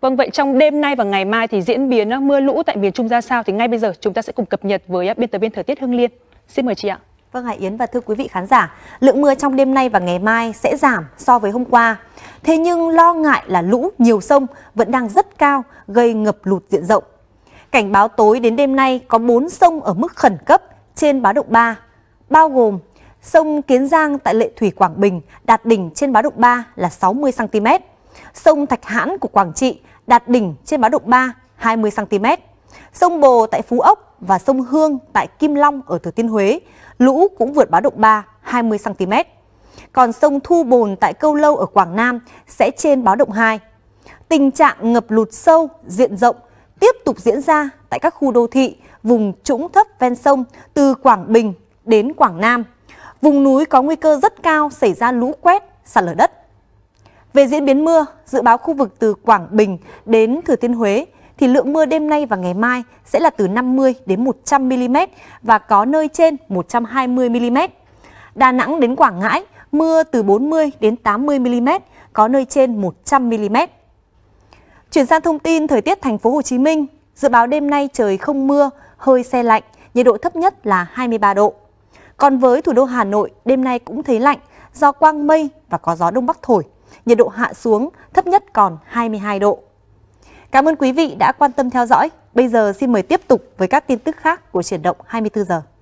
Vâng, vậy trong đêm nay và ngày mai thì diễn biến ờ, mưa lũ tại miền Trung ra sao thì ngay bây giờ chúng ta sẽ cùng cập nhật với ờ, biên tập viên thời tiết Hưng Liên. Xin mời chị ạ. Vâng Hải Yến và thưa quý vị khán giả, lượng mưa trong đêm nay và ngày mai sẽ giảm so với hôm qua. Thế nhưng lo ngại là lũ nhiều sông vẫn đang rất cao, gây ngập lụt diện rộng. Cảnh báo tối đến đêm nay có 4 sông ở mức khẩn cấp trên báo động 3, bao gồm sông Kiến Giang tại Lệ Thủy Quảng Bình đạt đỉnh trên báo động 3 là 60 cm. Sông Thạch Hãn của Quảng Trị đạt đỉnh trên báo động 3 20cm. Sông Bồ tại Phú Ốc và sông Hương tại Kim Long ở Thừa Thiên Huế, lũ cũng vượt báo động 3 20cm. Còn sông Thu Bồn tại Câu Lâu ở Quảng Nam sẽ trên báo động 2. Tình trạng ngập lụt sâu, diện rộng tiếp tục diễn ra tại các khu đô thị, vùng trũng thấp ven sông từ Quảng Bình đến Quảng Nam. Vùng núi có nguy cơ rất cao xảy ra lũ quét, sạt lở đất về diễn biến mưa, dự báo khu vực từ Quảng Bình đến Thừa Thiên Huế thì lượng mưa đêm nay và ngày mai sẽ là từ 50 đến 100 mm và có nơi trên 120 mm. Đà Nẵng đến Quảng Ngãi, mưa từ 40 đến 80 mm, có nơi trên 100 mm. Chuyển sang thông tin thời tiết thành phố Hồ Chí Minh, dự báo đêm nay trời không mưa, hơi xe lạnh, nhiệt độ thấp nhất là 23 độ. Còn với thủ đô Hà Nội, đêm nay cũng thấy lạnh do quang mây và có gió đông bắc thổi nhiệt độ hạ xuống, thấp nhất còn 22 độ. Cảm ơn quý vị đã quan tâm theo dõi. Bây giờ xin mời tiếp tục với các tin tức khác của chuyển động 24 giờ.